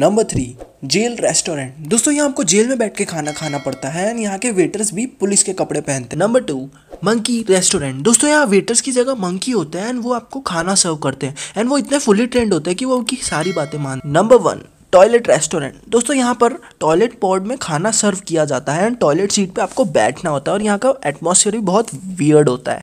number three jail restaurant दोस्तों यहाँ आपको जेल में बैठ के खाना खाना पड़ता है एंड यहाँ के वेटर्स भी पुलिस के कपड़े पहनते हैं नंबर टू मंकी रेस्टोरेंट दोस्तों यहाँ वेटर्स की जगह मंकी होते हैं एंड वो आपको खाना सर्व करते हैं एंड वो इतने फुली ट्रेंड होते हैं कि वो उनकी सारी बातें मान नंबर वन टॉयलेट रेस्टोरेंट दोस्तों यहाँ पर टॉयलेट पॉड में खाना सर्व किया जाता है एंड टॉयलेट सीट पर आपको बैठना होता है और यहाँ का एटमोसफियर भी बहुत वियर्ड होता है